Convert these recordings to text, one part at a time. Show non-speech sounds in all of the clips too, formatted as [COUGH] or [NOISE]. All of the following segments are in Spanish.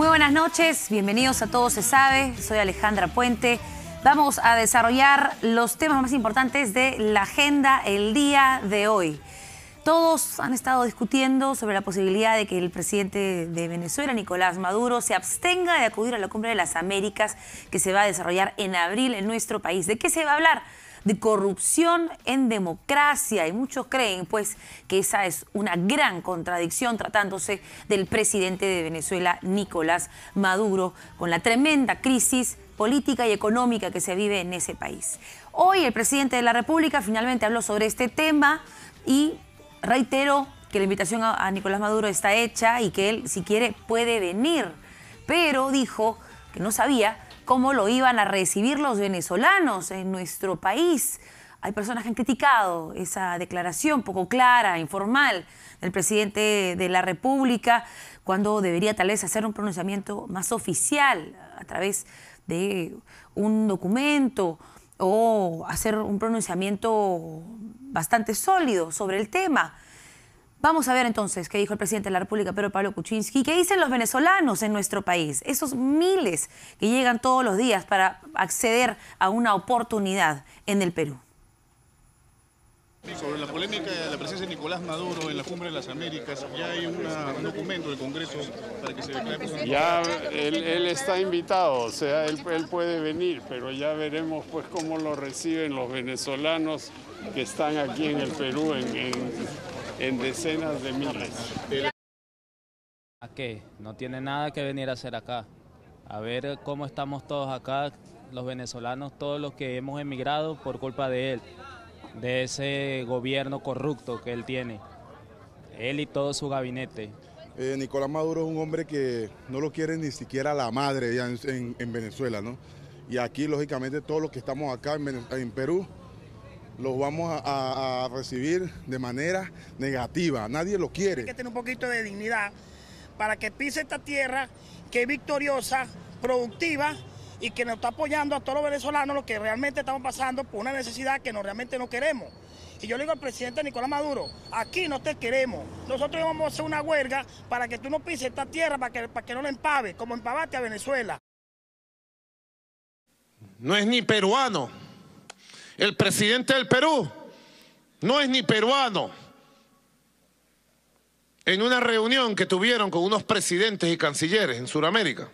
Muy buenas noches, bienvenidos a todos. Se Sabe, soy Alejandra Puente. Vamos a desarrollar los temas más importantes de la agenda el día de hoy. Todos han estado discutiendo sobre la posibilidad de que el presidente de Venezuela, Nicolás Maduro, se abstenga de acudir a la Cumbre de las Américas que se va a desarrollar en abril en nuestro país. ¿De qué se va a hablar? de corrupción en democracia y muchos creen pues que esa es una gran contradicción tratándose del presidente de Venezuela Nicolás Maduro con la tremenda crisis política y económica que se vive en ese país. Hoy el presidente de la República finalmente habló sobre este tema y reitero que la invitación a, Nicolás Maduro está hecha y que él si quiere puede venir, pero dijo que no sabía cómo lo iban a recibir los venezolanos en nuestro país. Hay personas que han criticado esa declaración poco clara, informal, del presidente de la República, cuando debería tal vez hacer un pronunciamiento más oficial a través de un documento o hacer un pronunciamiento bastante sólido sobre el tema. Vamos a ver entonces qué dijo el presidente de la República, Pedro Pablo Kuczynski, qué dicen los venezolanos en nuestro país, esos miles que llegan todos los días para acceder a una oportunidad en el Perú. Sobre la polémica de la presencia de Nicolás Maduro en la Cumbre de las Américas, ya hay un documento del Congreso para que se declare... Ya él, está invitado, o sea, él, puede venir, pero ya veremos pues cómo lo reciben los venezolanos que están aquí en el Perú en en decenas de miles. ¿A qué? No tiene nada que venir a hacer acá. A ver cómo estamos todos acá, los venezolanos, todos los que hemos emigrado por culpa de él, de ese gobierno corrupto que él tiene, él y todo su gabinete. Eh, Nicolás Maduro es un hombre que no lo quiere ni siquiera la madre en, Venezuela, ¿no? Y aquí, lógicamente, todos los que estamos acá en Perú, los vamos a, recibir de manera negativa. Nadie lo quiere. Hay que tener un poquito de dignidad para que pise esta tierra que es victoriosa, productiva y que nos está apoyando a todos los venezolanos lo que realmente estamos pasando por una necesidad que no, realmente no queremos. Y yo le digo al presidente Nicolás Maduro, aquí no te queremos. Nosotros vamos a hacer una huelga para que tú no pises esta tierra, para que, para que no la empaves, como empavaste a Venezuela. No es ni peruano el presidente del Perú no es ni peruano. En una reunión que tuvieron con unos presidentes y cancilleres en Sudamérica,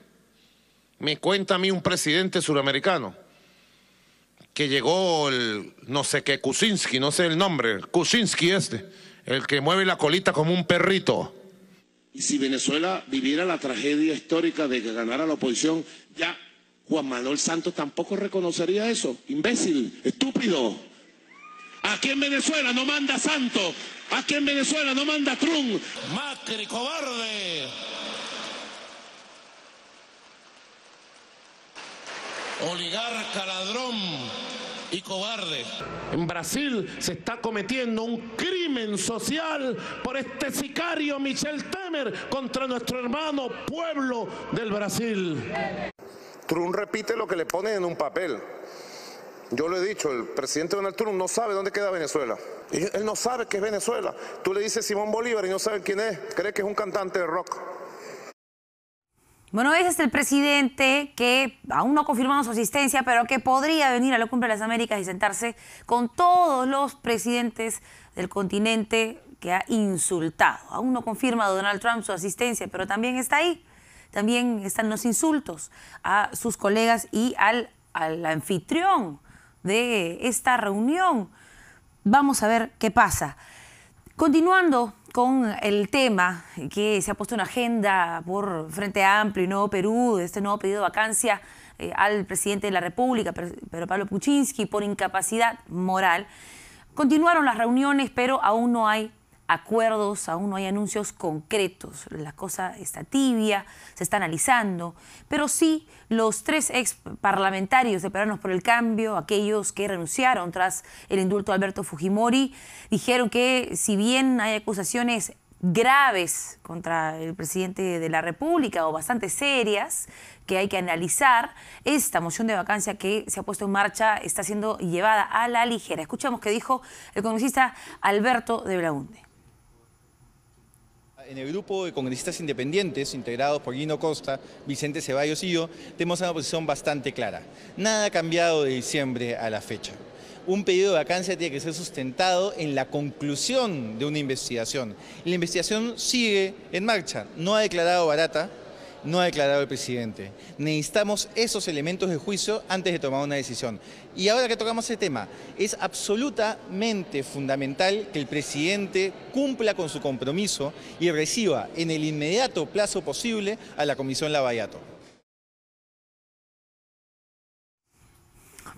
me cuenta a mí un presidente suramericano que llegó el no sé qué Kuczynski, no sé el nombre, Kuczynski este, el que mueve la colita como un perrito. Y si Venezuela viviera la tragedia histórica de que ganara la oposición, ya Juan Manuel Santos tampoco reconocería eso. Imbécil, estúpido. Aquí en Venezuela no manda Santos. Aquí en Venezuela no manda Trump. Macri, cobarde. Oligarca, ladrón y cobarde. En Brasil se está cometiendo un crimen social por este sicario Michel Temer contra nuestro hermano pueblo del Brasil. Trump repite lo que le ponen en un papel. Yo lo he dicho, el presidente Donald Trump no sabe dónde queda Venezuela. Él no sabe qué es Venezuela. Tú le dices Simón Bolívar y no sabe quién es. Cree que es un cantante de rock. Bueno, ese es el presidente que aún no ha confirmado su asistencia, pero que podría venir a la Cumbre de las Américas y sentarse con todos los presidentes del continente que ha insultado. Aún no confirma Donald Trump su asistencia, pero también está ahí. También están los insultos a sus colegas y al, anfitrión de esta reunión. Vamos a ver qué pasa. Continuando con el tema que se ha puesto en agenda por Frente Amplio y Nuevo Perú, este nuevo pedido de vacancia eh, al presidente de la República, pero Pablo Puchinsky, por incapacidad moral. Continuaron las reuniones, pero aún no hay acuerdos, aún no hay anuncios concretos. La cosa está tibia, se está analizando, pero sí los tres ex parlamentarios de Peruanos por el Cambio, aquellos que renunciaron tras el indulto de Alberto Fujimori, dijeron que si bien hay acusaciones graves contra el presidente de la República o bastante serias que hay que analizar, esta moción de vacancia que se ha puesto en marcha está siendo llevada a la ligera. Escuchamos que dijo el congresista Alberto de Blaunde. En el grupo de congresistas independientes, integrados por Guino Costa, Vicente Ceballos y yo, tenemos una posición bastante clara. Nada ha cambiado de diciembre a la fecha un pedido de vacancia tiene que ser sustentado en la conclusión de una investigación. La investigación sigue en marcha, no ha declarado barata, no ha declarado el presidente. Necesitamos esos elementos de juicio antes de tomar una decisión. Y ahora que tocamos ese tema, es absolutamente fundamental que el presidente cumpla con su compromiso y reciba en el inmediato plazo posible a la Comisión Lavallato.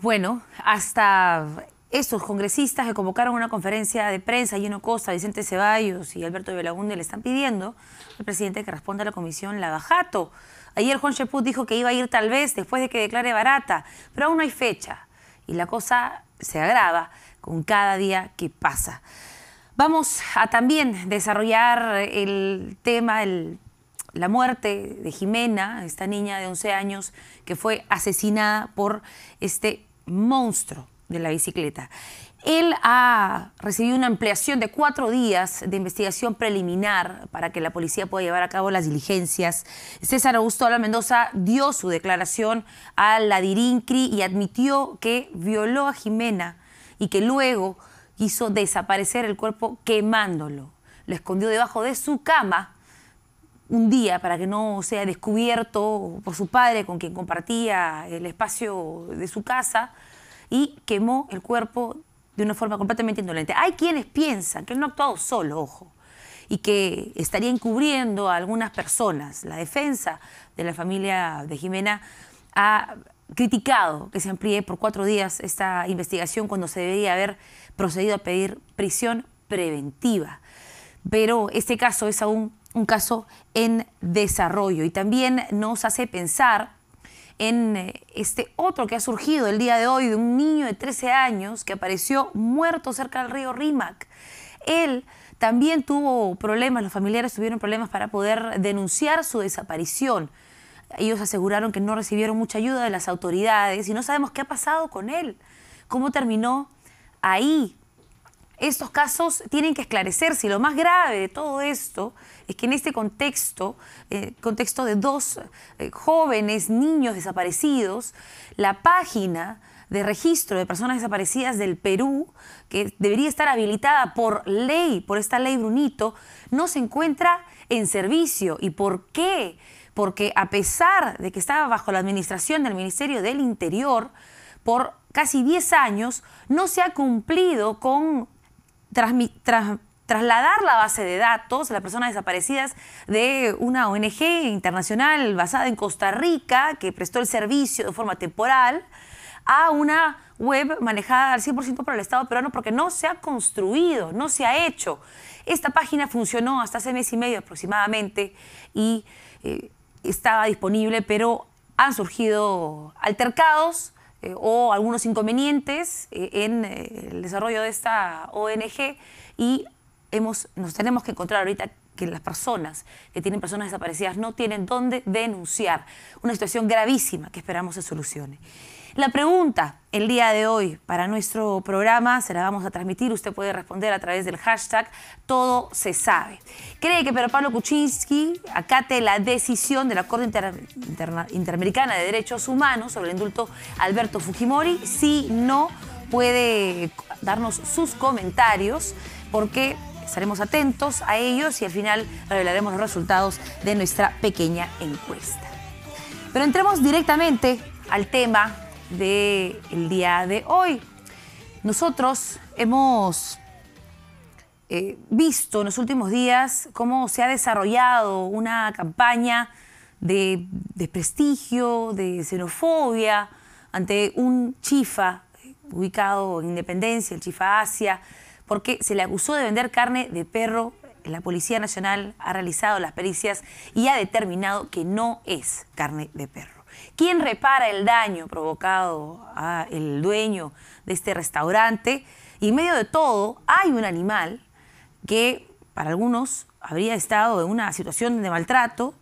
Bueno, hasta estos congresistas que convocaron una conferencia de prensa, Gino Costa, Vicente Ceballos y Alberto Belagunde le están pidiendo al presidente que responda a la comisión Lavajato. Ayer Juan Cheput dijo que iba a ir tal vez después de que declare barata, pero aún no hay fecha y la cosa se agrava con cada día que pasa. Vamos a también desarrollar el tema, de la muerte de Jimena, esta niña de 11 años que fue asesinada por este monstruo de la bicicleta. Él ha recibido una ampliación de cuatro días de investigación preliminar para que la policía pueda llevar a cabo las diligencias. César Augusto Ala Mendoza dio su declaración a la Dirincri y admitió que violó a Jimena y que luego hizo desaparecer el cuerpo quemándolo. Lo escondió debajo de su cama un día para que no sea descubierto por su padre con quien compartía el espacio de su casa y quemó el cuerpo de una forma completamente indolente. Hay quienes piensan que él no ha actuado solo, ojo, y que estaría encubriendo a algunas personas. La defensa de la familia de Jimena ha criticado que se amplíe por cuatro días esta investigación cuando se debería haber procedido a pedir prisión preventiva. Pero este caso es aún un caso en desarrollo y también nos hace pensar en eh, este otro que ha surgido el día de hoy de un niño de 13 años que apareció muerto cerca del río Rímac. Él también tuvo problemas, los familiares tuvieron problemas para poder denunciar su desaparición. Ellos aseguraron que no recibieron mucha ayuda de las autoridades y no sabemos qué ha pasado con él, cómo terminó ahí. Estos casos tienen que esclarecerse y lo más grave de todo esto es que en este contexto, eh, contexto de dos eh, jóvenes niños desaparecidos, la página de registro de personas desaparecidas del Perú, que debería estar habilitada por ley, por esta ley Brunito, no se encuentra en servicio. ¿Y por qué? Porque a pesar de que estaba bajo la administración del Ministerio del Interior por casi 10 años, no se ha cumplido con transmitir trasladar la base de datos, de las personas desaparecidas, de una ONG internacional basada en Costa Rica que prestó el servicio de forma temporal a una web manejada al 100% por el Estado peruano porque no se ha construido, no se ha hecho. Esta página funcionó hasta hace mes y medio aproximadamente y eh, estaba disponible, pero han surgido altercados eh, o algunos inconvenientes eh, en el desarrollo de esta ONG y nos tenemos que encontrar ahorita que las personas que tienen personas desaparecidas no tienen dónde denunciar. Una situación gravísima que esperamos se solucione. La pregunta el día de hoy para nuestro programa se la vamos a transmitir. Usted puede responder a través del hashtag Todo se sabe. ¿Cree que Pedro Pablo Kuczynski acate la decisión de la Corte Interamericana de Derechos Humanos sobre el indulto Alberto Fujimori? Si no, puede darnos sus comentarios porque Estaremos atentos a ellos y al final revelaremos los resultados de nuestra pequeña encuesta. Pero entremos directamente al tema del día de hoy. Nosotros hemos eh, visto en los últimos días cómo se ha desarrollado una campaña de desprestigio, de xenofobia ante un chifa ubicado en Independencia, el chifa Asia, porque se le acusó de vender carne de perro. La Policía Nacional ha realizado las pericias y ha determinado que no es carne de perro. ¿Quién repara el daño provocado al dueño de este restaurante? Y en medio de todo, hay un animal que para algunos habría estado en una situación de maltrato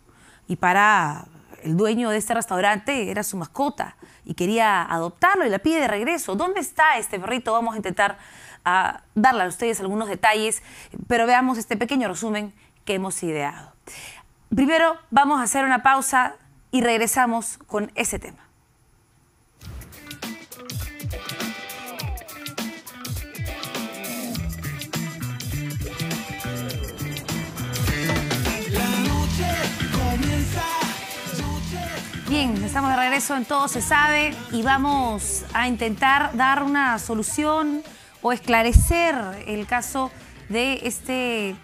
y para el dueño de este restaurante era su mascota y quería adoptarlo y la pide de regreso. ¿Dónde está este perrito? Vamos a intentar a darle a ustedes algunos detalles, pero veamos este pequeño resumen que hemos ideado. Primero vamos a hacer una pausa y regresamos con ese tema. Bien, estamos de regreso en Todo se sabe y vamos a intentar dar una solución o esclarecer el caso de este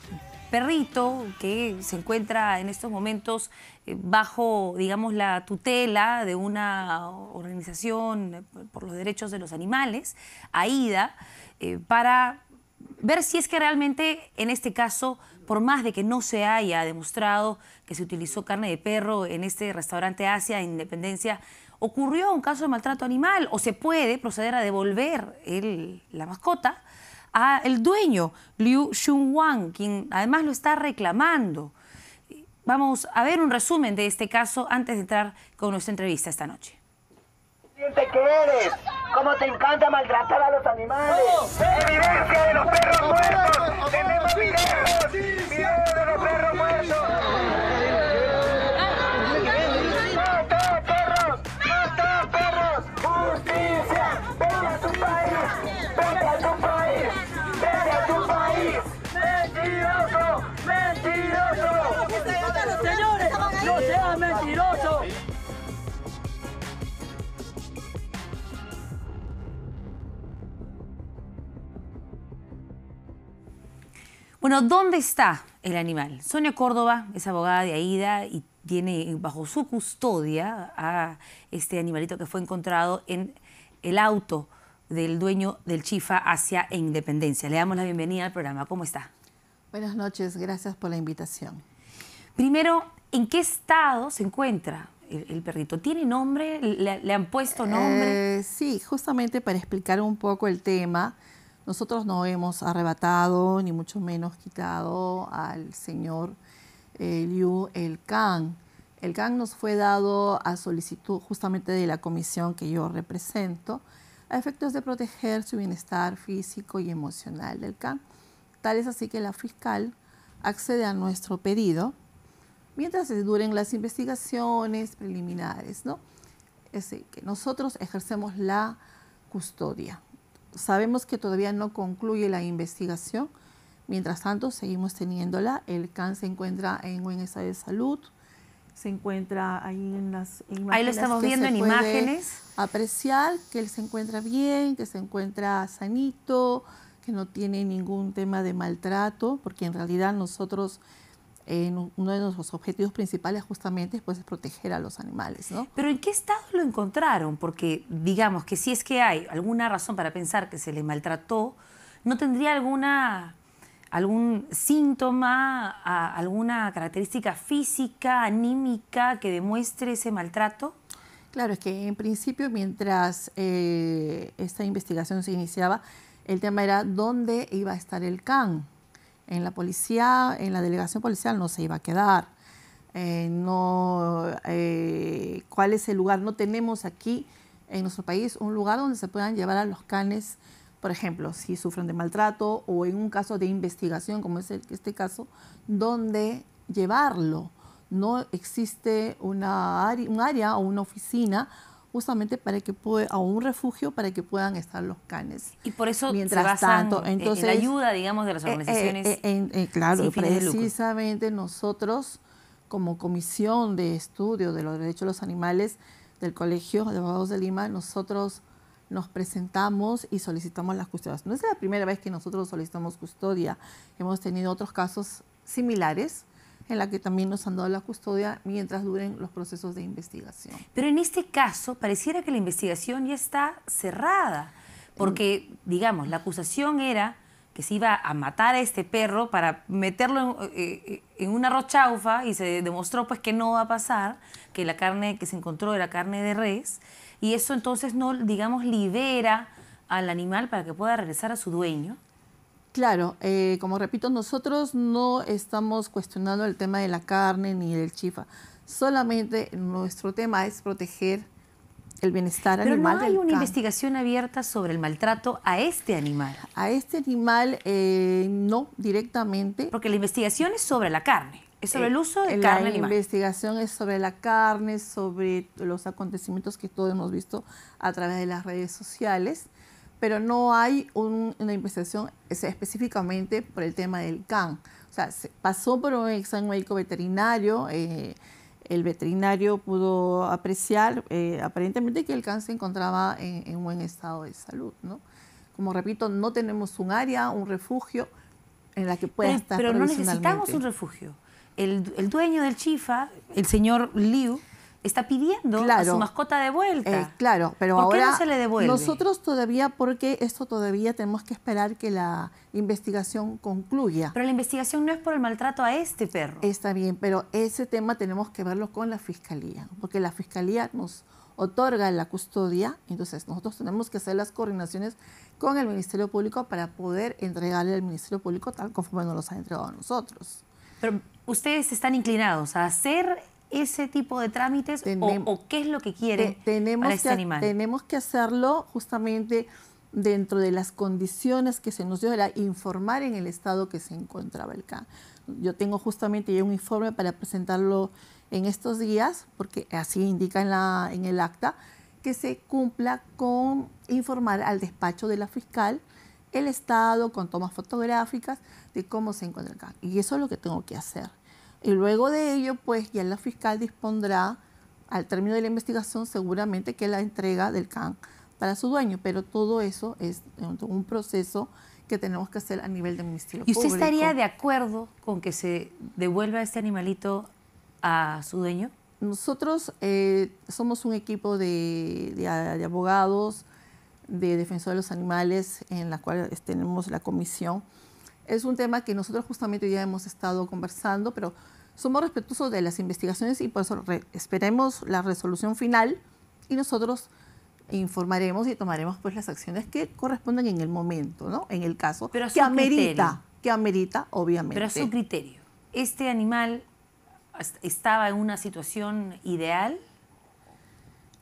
perrito que se encuentra en estos momentos eh, bajo, digamos, la tutela de una organización por los derechos de los animales, AIDA, eh, para ver si es que realmente en este caso, por más de que no se haya demostrado que se utilizó carne de perro en este restaurante Asia Independencia, ocurrió un caso de maltrato animal o se puede proceder a devolver la mascota al dueño, Liu Wang, quien además lo está reclamando. Vamos a ver un resumen de este caso antes de entrar con nuestra entrevista esta noche. te encanta maltratar a los animales? Bueno, ¿dónde está el animal? Sonia Córdoba es abogada de AIDA y tiene bajo su custodia a este animalito que fue encontrado en el auto del dueño del Chifa hacia Independencia. Le damos la bienvenida al programa. ¿Cómo está? Buenas noches, gracias por la invitación. Primero, ¿en qué estado se encuentra el, perrito? ¿Tiene nombre? ¿Le, han puesto nombre? Eh, sí, justamente para explicar un poco el tema, nosotros no hemos arrebatado, ni mucho menos quitado al señor eh, Liu el Can. El Can nos fue dado a solicitud justamente de la comisión que yo represento, a efectos de proteger su bienestar físico y emocional del Can. Tal es así que la fiscal accede a nuestro pedido mientras se duren las investigaciones preliminares, Es que nosotros ejercemos la custodia. Sabemos que todavía no concluye la investigación, mientras tanto seguimos teniéndola. El CAN se encuentra en buen estado de salud, se encuentra ahí en las imágenes. Ahí lo estamos viendo en imágenes. Apreciar que él se encuentra bien, que se encuentra sanito, que no tiene ningún tema de maltrato, porque en realidad nosotros uno de nuestros objetivos principales justamente pues, es proteger a los animales. Pero ¿en qué estado lo encontraron? Porque digamos que si es que hay alguna razón para pensar que se le maltrató, ¿no tendría alguna algún síntoma, alguna característica física, anímica que demuestre ese maltrato? Claro, es que en principio mientras eh, esta investigación se iniciaba, el tema era dónde iba a estar el can, en la policía, en la delegación policial no se iba a quedar. Eh, no, eh, ¿Cuál es el lugar? No tenemos aquí en nuestro país un lugar donde se puedan llevar a los canes, por ejemplo, si sufren de maltrato o en un caso de investigación, como es este caso, donde llevarlo. No existe una un área o una oficina justamente para que puede, a un refugio para que puedan estar los canes. Y por eso mientras tanto, entonces, la ayuda, digamos, de las eh, eh, organizaciones. Eh, claro, precisamente nosotros, como comisión de estudio de los derechos de los animales del Colegio de Abogados de Lima, nosotros nos presentamos y solicitamos las custodias. No es la primera vez que nosotros solicitamos custodia. Hemos tenido otros casos similares en la que también nos han dado la custodia mientras duren los procesos de investigación. Pero en este caso, pareciera que la investigación ya está cerrada, porque, digamos, la acusación era que se iba a matar a este perro para meterlo en, eh, eh, una rochaufa y se demostró pues que no va a pasar, que la carne que se encontró era carne de res y eso entonces no, digamos, libera al animal para que pueda regresar a su dueño. Claro, eh, como repito, nosotros no estamos cuestionando el tema de la carne ni del chifa. Solamente nuestro tema es proteger el bienestar Pero animal. Pero no hay una investigación abierta sobre el maltrato a este animal. A este animal eh, no directamente. Porque la investigación es sobre la carne. Es sobre el eh, uso de carne animal. La investigación es sobre la carne, sobre los acontecimientos que todos hemos visto a través de las redes sociales pero no hay una investigación específicamente por el tema del can. O sea, pasó por un examen médico veterinario, eh, el veterinario pudo apreciar eh, aparentemente que el can se encontraba en, un buen estado de salud, ¿no? Como repito, no tenemos un área, un refugio en la que pueda pero, estar Pero no necesitamos un refugio. El, el dueño del Chifa, el señor Liu, está pidiendo a su mascota de vuelta. Eh, claro, pero ¿Por ahora qué no se le devuelve? nosotros todavía, porque esto todavía tenemos que esperar que la investigación concluya. Pero la investigación no es por el maltrato a este perro. Está bien, pero ese tema tenemos que verlo con la fiscalía, porque la fiscalía nos otorga la custodia, entonces nosotros tenemos que hacer las coordinaciones con el Ministerio Público para poder entregarle al Ministerio Público tal conforme nos los ha entregado a nosotros. Pero ustedes están inclinados a hacer ese tipo de trámites o, qué es lo que quiere tenemos animal? Tenemos que hacerlo justamente dentro de las condiciones que se nos dio, era informar en el estado que se encontraba el can. Yo tengo justamente ya un informe para presentarlo en estos días, porque así indica en, la, en el acta, que se cumpla con informar al despacho de la fiscal el estado con tomas fotográficas de cómo se encuentra el can. Y eso es lo que tengo que hacer. Y luego de ello, pues ya la fiscal dispondrá, al término de la investigación, seguramente que la entrega del CAN para su dueño, pero todo eso es eh, un proceso que tenemos que hacer a nivel del Ministerio ¿Y usted estaría de acuerdo con que se devuelva este animalito a su dueño? Nosotros eh, somos un equipo de, abogados, de defensor de los animales, en la cual tenemos la comisión es un tema que nosotros justamente ya hemos estado conversando, pero somos respetuosos de las investigaciones y por eso esperemos la resolución final y nosotros informaremos y tomaremos pues las acciones que corresponden en el momento, ¿no? En el caso que amerita, que amerita obviamente. Pero a su criterio, este animal estaba en una situación ideal.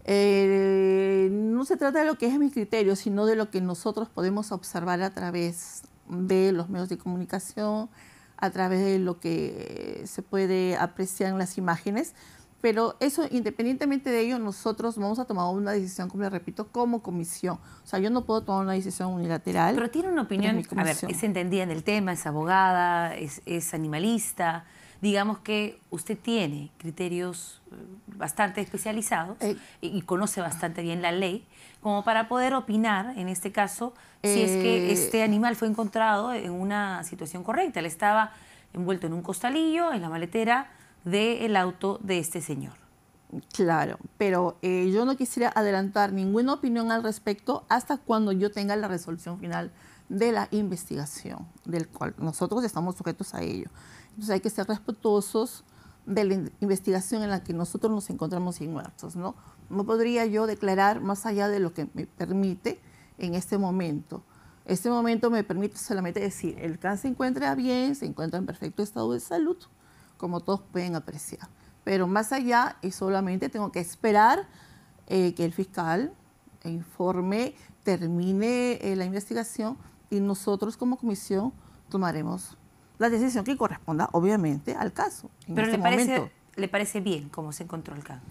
Eh, no se trata de lo que es mi criterio, sino de lo que nosotros podemos observar a través de los medios de comunicación, a través de lo que eh, se puede apreciar en las imágenes. Pero eso, independientemente de ello, nosotros vamos a tomar una decisión, como le repito, como comisión. O sea, yo no puedo tomar una decisión unilateral. Pero tiene una opinión, a ver, es entendida en el tema, es abogada, es, es animalista digamos que usted tiene criterios eh, bastante especializados eh. y conoce bastante bien la ley, como para poder opinar, en este caso, si es que eh. este animal fue encontrado en una situación correcta. Él estaba envuelto en un costalillo, en la maletera del auto de este señor. Claro, pero yo no quisiera adelantar ninguna opinión al respecto hasta cuando yo tenga la resolución final de la investigación, del cual nosotros estamos sujetos a ello. Entonces hay que ser respetuosos de la investigación en la que nosotros nos encontramos inmersos, ¿no? No podría yo declarar más allá de lo que me permite en este momento. Este momento me permite solamente decir, el cáncer se encuentra bien, se encuentra en perfecto estado de salud, como todos pueden apreciar. Pero más allá, y eh, solamente tengo que esperar eh, que el fiscal informe, termine eh, la investigación y nosotros como comisión tomaremos la decisión que corresponda, obviamente, al caso. Pero este le, parece, le parece bien cómo se encontró el caso.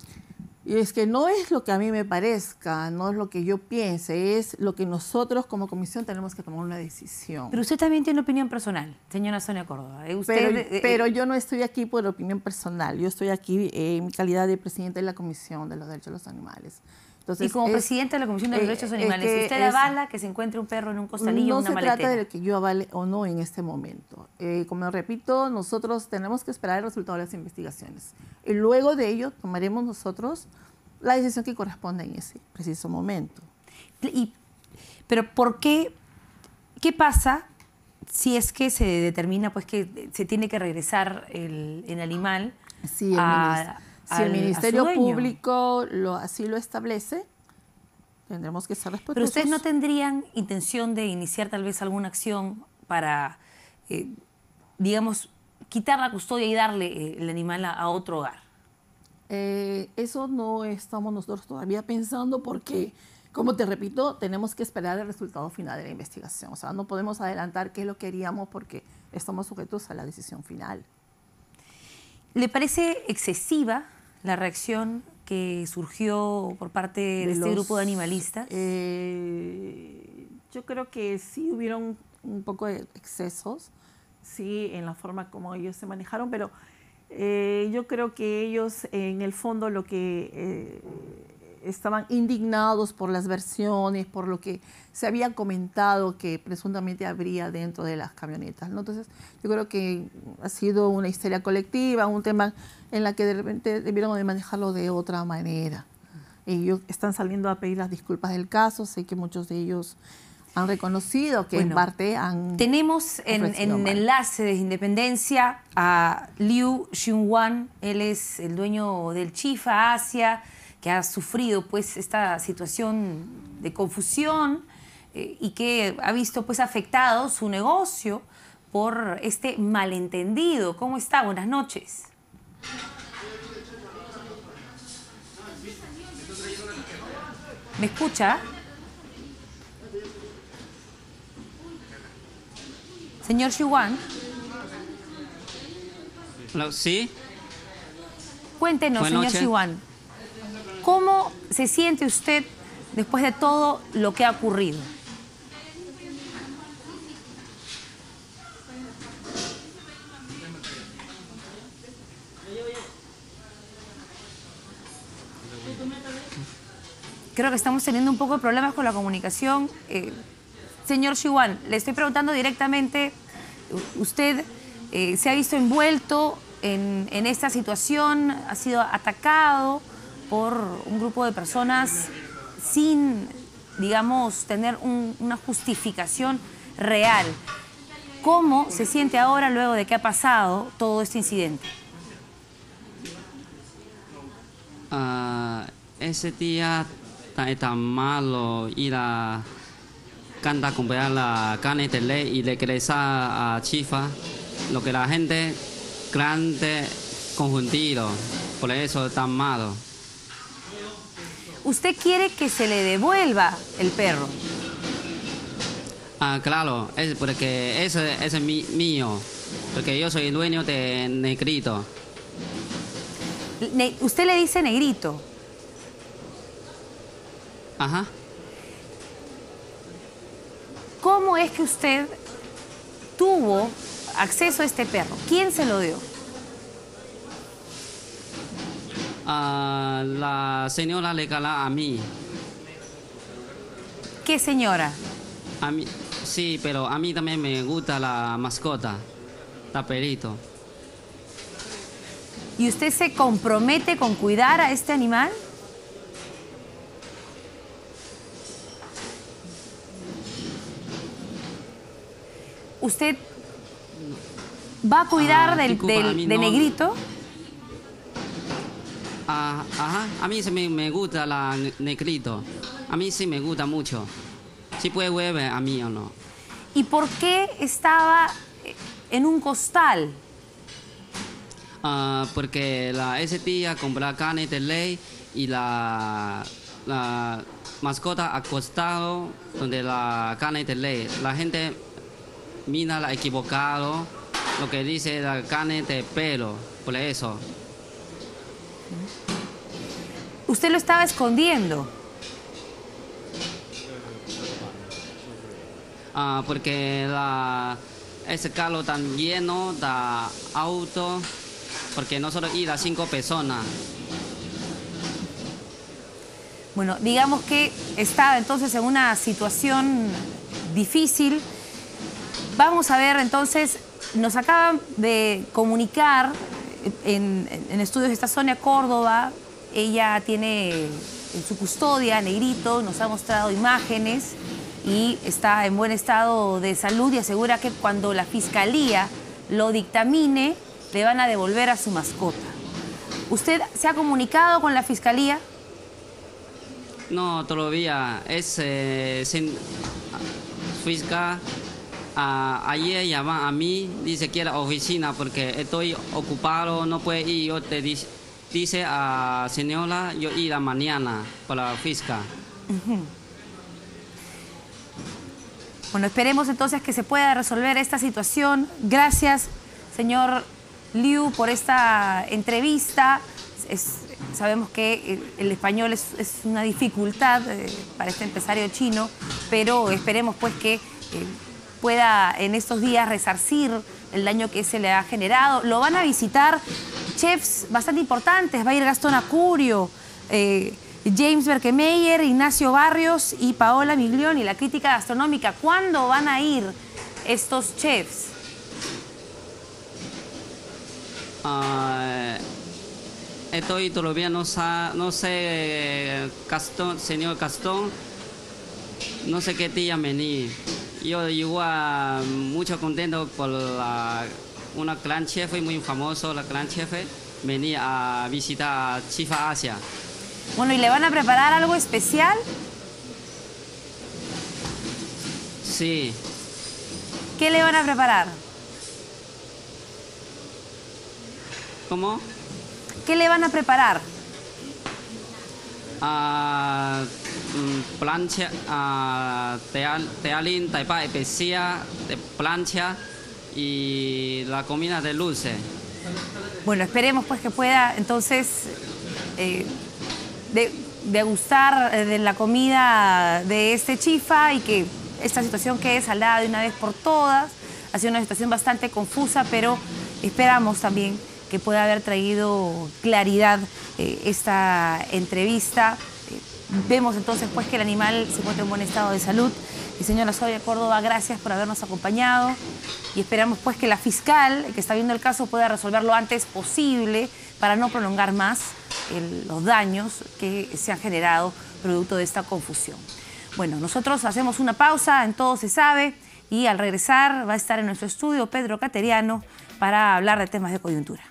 Y es que no es lo que a mí me parezca, no es lo que yo piense, es lo que nosotros como comisión tenemos que tomar una decisión. Pero usted también tiene opinión personal, señora Sonia Córdoba. Eh, eh, eh, pero, yo no estoy aquí por opinión personal, yo estoy aquí en mi calidad de presidente de la Comisión de los Derechos de los Animales y como presidente de la Comisión de eh, Derechos Animales, ¿usted avala que se encuentre un perro en un costalillo no una No se trata de que yo avale o no en este momento. Eh, como repito, nosotros tenemos que esperar el resultado de las investigaciones. Y luego de ello tomaremos nosotros la decisión que corresponde en ese preciso momento. pero ¿por qué? ¿Qué pasa si es que se determina pues que se tiene que regresar el, animal a, si el Ministerio Público lo, así lo establece, tendremos que ser respetuosos. Pero ustedes no tendrían intención de iniciar tal vez alguna acción para, eh, digamos, quitar la custodia y darle eh, el animal a, otro hogar. Eh, eso no estamos nosotros todavía pensando porque, como te repito, tenemos que esperar el resultado final de la investigación. O sea, no podemos adelantar qué es lo que queríamos porque estamos sujetos a la decisión final. ¿Le parece excesiva la reacción que surgió por parte de, este grupo de animalistas? Eh, yo creo que sí hubieron un poco de excesos, sí, en la forma como ellos se manejaron, pero eh, yo creo que ellos en el fondo lo que eh, estaban indignados por las versiones, por lo que se había comentado que presuntamente habría dentro de las camionetas. Entonces, yo creo que ha sido una histeria colectiva, un tema en la que de repente debieron de manejarlo de otra manera. Ellos están saliendo a pedir las disculpas del caso, sé que muchos de ellos han reconocido que en parte han... Tenemos en, en enlace de Independencia a Liu Xiongwan. él es el dueño del Chifa Asia, que ha sufrido pues esta situación de confusión eh, y que ha visto pues afectado su negocio por este malentendido. ¿Cómo está? Buenas noches. ¿Me escucha? Señor Shiwan. ¿Sí? Cuéntenos, señor Shiwan. ¿Cómo se siente usted después de todo lo que ha ocurrido? Creo que estamos teniendo un poco de problemas con la comunicación. Eh, señor Xiwan. le estoy preguntando directamente, usted eh, se ha visto envuelto en esta situación, ha sido atacado por un grupo de personas sin, digamos, tener una justificación real. ¿Cómo se siente ahora luego de que ha pasado todo este incidente? Ah, ese día tan, tan malo ir a Canta comprar la carne y le y regresar a Chifa, lo que la gente grande conjuntido por eso es tan malo usted quiere que se le devuelva el perro. Ah, claro, es porque ese es, mi, mío, porque yo soy dueño de Negrito. usted le dice Negrito. Ajá. ¿Cómo es que usted tuvo acceso a este perro? ¿Quién se lo dio? la señora le cala a mí. ¿Qué señora? A sí, pero a mí también me gusta la mascota, la perito. ¿Y usted se compromete con cuidar a este animal? ¿Usted va a cuidar ah, del, negrito? Ah, ajá, a mí sí me, gusta la negrito. A mí sí me gusta mucho. si puede hueve a mí o no. ¿Y por qué estaba eh, en un costal? Ah, porque la, ese día compré carne de ley y la, la mascota acostado donde la carne de ley. La gente mira la equivocado lo que dice la carne de pelo, por eso. ¿Usted lo estaba escondiendo? Ah, porque ese carro tan lleno da auto, porque nosotros iba cinco personas. Bueno, digamos que estaba entonces en una situación difícil. Vamos a ver entonces, nos acaban de comunicar en, en estudios de esta zona Córdoba, ella tiene en su custodia, Negrito, nos ha mostrado imágenes y está en buen estado de salud y asegura que cuando la fiscalía lo dictamine, le van a devolver a su mascota. ¿Usted se ha comunicado con la fiscalía? No, todavía. Es eh, fiscal. ayer llamó a mí, dice que era oficina porque estoy ocupado, no puede ir. Yo te dice dice a señora, yo iré mañana para la fisca. Bueno, esperemos entonces que se pueda resolver esta situación. Gracias, señor Liu, por esta entrevista. sabemos que el español es, una dificultad eh, para este empresario chino, pero esperemos pues que eh, pueda en estos días resarcir el daño que se le ha generado. Lo van a visitar chefs bastante importantes. Va a ir Gastón Acurio, eh, James Berkemeyer, Ignacio Barrios y Paola Miglioni, la crítica gastronómica. ¿Cuándo van a ir estos chefs? Ah, estoy todavía no, no sé, señor Gastón, no sé qué día venir. Yo igual mucho contento por la una gran chef muy famoso, la clan chef, venía a visitar Chifa Asia. Bueno, ¿y le van a preparar algo especial? Sí. ¿Qué le van a preparar? ¿Cómo? ¿Qué le van a preparar? A ah, mm, plancha, a ah, tealín, taipa, especia, plancha y la comida de dulce. Bueno, esperemos pues que pueda entonces eh, de, degustar eh, de la comida de este chifa y que esta situación quede saldada de una vez por todas. Ha sido una situación bastante confusa, pero esperamos también que pueda haber traído claridad eh, esta entrevista. Vemos entonces pues que el animal se encuentra en buen estado de salud y señora Sofía Córdoba, gracias por habernos acompañado y esperamos pues que la fiscal que está viendo el caso pueda resolver lo antes posible para no prolongar más los daños que se han generado producto de esta confusión. Bueno, nosotros hacemos una pausa en Todo se sabe y al regresar va a estar en nuestro estudio Pedro Cateriano para hablar de temas de coyuntura.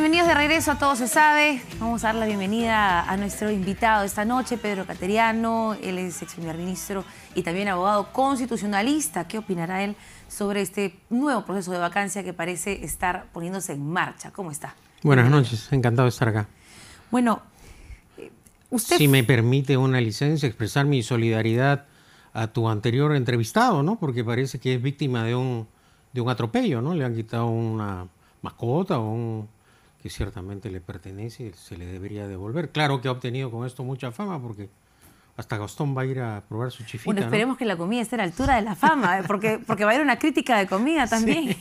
Bienvenidos de regreso a Todos Se Sabe. Vamos a dar la bienvenida a nuestro invitado esta noche, Pedro Cateriano. Él es ex primer ministro y también abogado constitucionalista. ¿Qué opinará él sobre este nuevo proceso de vacancia que parece estar poniéndose en marcha? ¿Cómo está? Buenas noches, encantado de estar acá. Bueno, eh, usted... Si me permite una licencia, expresar mi solidaridad a tu anterior entrevistado, ¿no? Porque parece que es víctima de un, de un atropello, ¿no? Le han quitado una mascota o un que ciertamente le pertenece y se le debería devolver. Claro que ha obtenido con esto mucha fama porque hasta Gastón va a ir a probar su chifita. Bueno, esperemos que la comida esté a la altura de la fama, eh, porque, porque va a ir una crítica de comida [LAUGHS] también.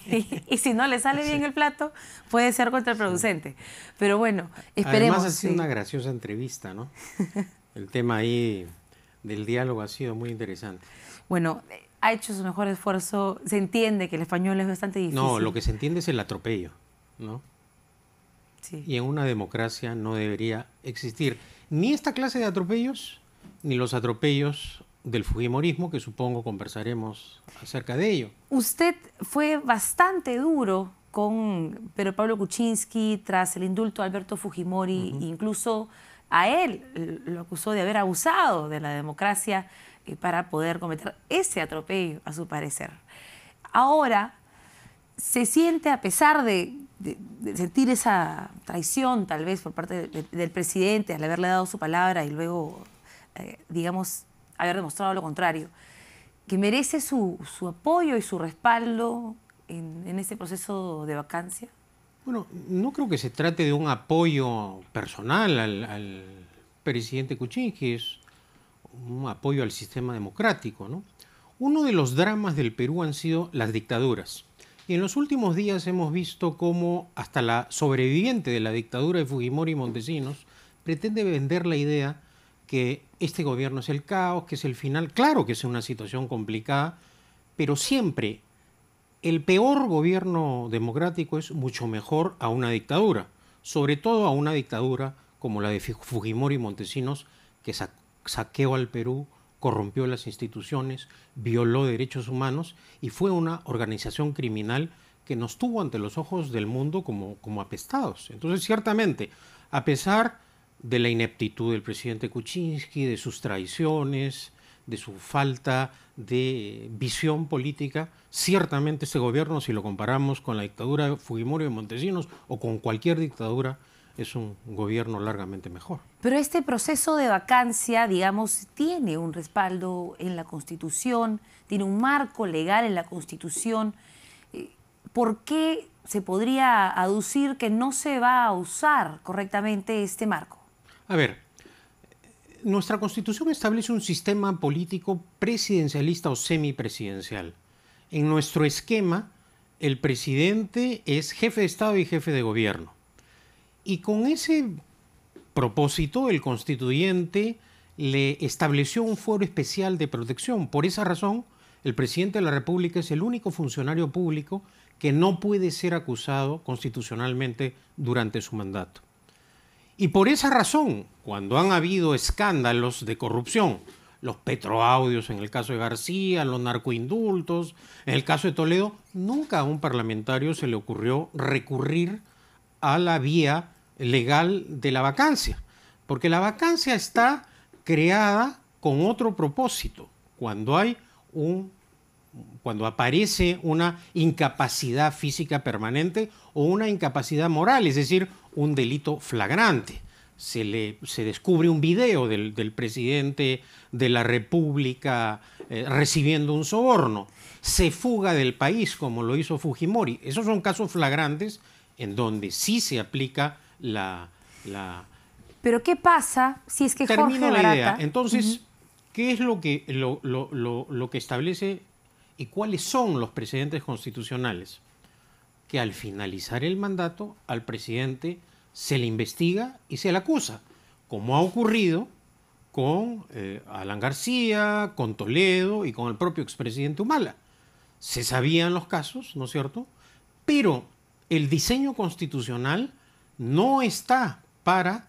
Y, si no le sale bien el plato, puede ser contraproducente. Pero bueno, esperemos. Además ha sido una graciosa entrevista, ¿no? [LAUGHS] El tema ahí del diálogo ha sido muy interesante. Bueno, ha hecho su mejor esfuerzo. Se entiende que el español es bastante difícil. No, lo que se entiende es el atropello, ¿no? Y en una democracia no debería existir ni esta clase de atropellos, ni los atropellos del Fujimorismo, que supongo conversaremos acerca de ello. Usted fue bastante duro con Pedro Pablo Kuczynski tras el indulto a Alberto Fujimori, incluso a él lo acusó de haber abusado de la democracia eh, para poder cometer ese atropello, a su parecer. Ahora se siente, a pesar de de, sentir esa traición tal vez por parte del presidente al haberle dado su palabra y luego, eh, digamos, haber demostrado lo contrario, que merece su, su apoyo y su respaldo en, en este proceso de vacancia? Bueno, no creo que se trate de un apoyo personal al, presidente presidente que es un apoyo al sistema democrático. ¿no? Uno de los dramas del Perú han sido las dictaduras. Y en los últimos días hemos visto cómo hasta la sobreviviente de la dictadura de Fujimori y Montesinos pretende vender la idea que este gobierno es el caos, que es el final. Claro que es una situación complicada, pero siempre el peor gobierno democrático es mucho mejor a una dictadura, sobre todo a una dictadura como la de Fujimori y Montesinos, que saqueó al Perú, corrompió las instituciones, violó derechos humanos y fue una organización criminal que nos tuvo ante los ojos del mundo como, como apestados. Entonces, ciertamente, a pesar de la ineptitud del presidente Kuczynski, de sus traiciones, de su falta de visión política. Ciertamente este gobierno, si lo comparamos con la dictadura de Fujimori de Montesinos o con cualquier dictadura es un gobierno largamente mejor. Pero este proceso de vacancia, digamos, tiene un respaldo en la Constitución, tiene un marco legal en la Constitución. Eh, ¿Por qué se podría aducir que no se va a usar correctamente este marco? A ver, nuestra Constitución establece un sistema político presidencialista o semipresidencial. En nuestro esquema, el presidente es jefe de Estado y jefe de gobierno y con ese propósito, el constituyente le estableció un fuero especial de protección. Por esa razón, el presidente de la República es el único funcionario público que no puede ser acusado constitucionalmente durante su mandato. Y por esa razón, cuando han habido escándalos de corrupción, los petroaudios en el caso de García, los narcoindultos, en el caso de Toledo, nunca a un parlamentario se le ocurrió recurrir a la vía legal de la vacancia, porque la vacancia está creada con otro propósito. Cuando hay un cuando aparece una incapacidad física permanente o una incapacidad moral, es decir, un delito flagrante. Se, le, se descubre un video del, del presidente de la República eh, recibiendo un soborno. Se fuga del país como lo hizo Fujimori. Esos son casos flagrantes en donde sí se aplica la... Pero ¿qué pasa si es que Termino la idea. Entonces, ¿qué es lo que, lo, que establece y cuáles son los precedentes constitucionales? Que al finalizar el mandato, al presidente se le investiga y se le acusa, como ha ocurrido con eh, Alan García, con Toledo y con el propio expresidente Humala. Se sabían los casos, ¿no es cierto? Pero el diseño constitucional no está para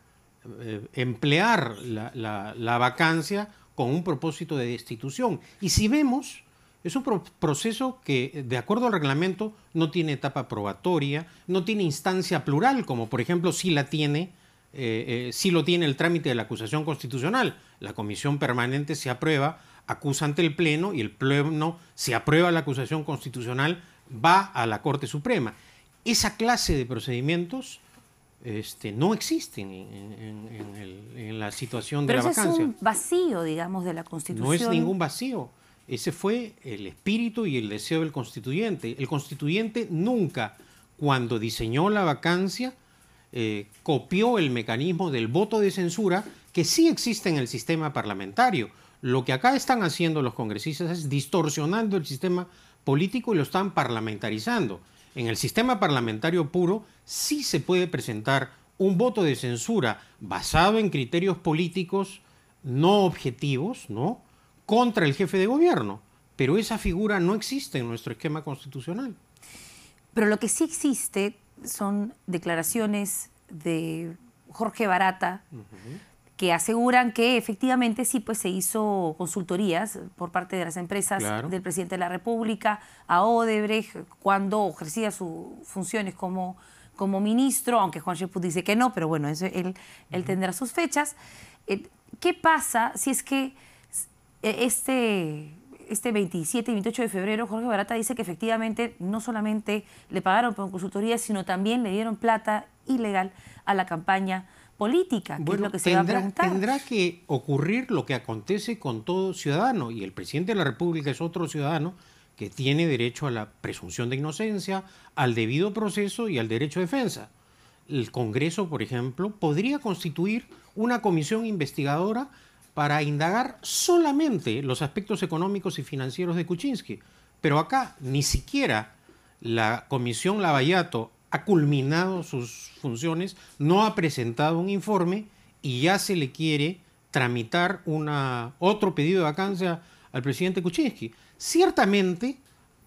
eh, emplear la, vacancia con un propósito de destitución. Y si vemos, es un proceso que, de acuerdo al reglamento, no tiene etapa probatoria, no tiene instancia plural, como por ejemplo si la tiene eh, eh, sí lo tiene el trámite de la acusación constitucional. La comisión permanente se aprueba, acusa ante el Pleno y el Pleno se aprueba la acusación constitucional, va a la Corte Suprema. Esa clase de procedimientos este, no existen en, en, en, el, la situación de la vacancia. Es un vacío, digamos, de la Constitución. No es ningún vacío. Ese fue el espíritu y el deseo del constituyente. El constituyente nunca, cuando diseñó la vacancia, eh, copió el mecanismo del voto de censura que sí existe en el sistema parlamentario. Lo que acá están haciendo los congresistas es distorsionando el sistema político y lo están parlamentarizando. En el sistema parlamentario puro sí se puede presentar un voto de censura basado en criterios políticos no objetivos, ¿no? Contra el jefe de gobierno. Pero esa figura no existe en nuestro esquema constitucional. Pero lo que sí existe son declaraciones de Jorge Barata, que aseguran que efectivamente sí pues se hizo consultorías por parte de las empresas del presidente de la República a Odebrecht cuando ejercía sus funciones como, como ministro, aunque Juan Cheput dice que no, pero bueno, él, tendrá sus fechas. Eh, ¿Qué pasa si es que e, este, este 27 y 28 de febrero Jorge Barata dice que efectivamente no solamente le pagaron por consultorías sino también le dieron plata ilegal a la campaña? política, que bueno, es lo que se tendrá, Tendrá que ocurrir lo que acontece con todo ciudadano, y el presidente de la República es otro ciudadano que tiene derecho a la presunción de inocencia, al debido proceso y al derecho de defensa. El Congreso, por ejemplo, podría constituir una comisión investigadora para indagar solamente los aspectos económicos y financieros de Kuczynski. Pero acá ni siquiera la Comisión Lavallato ha culminado sus funciones, no ha presentado un informe y ya se le quiere tramitar una, otro pedido de vacancia al presidente Kuczynski. Ciertamente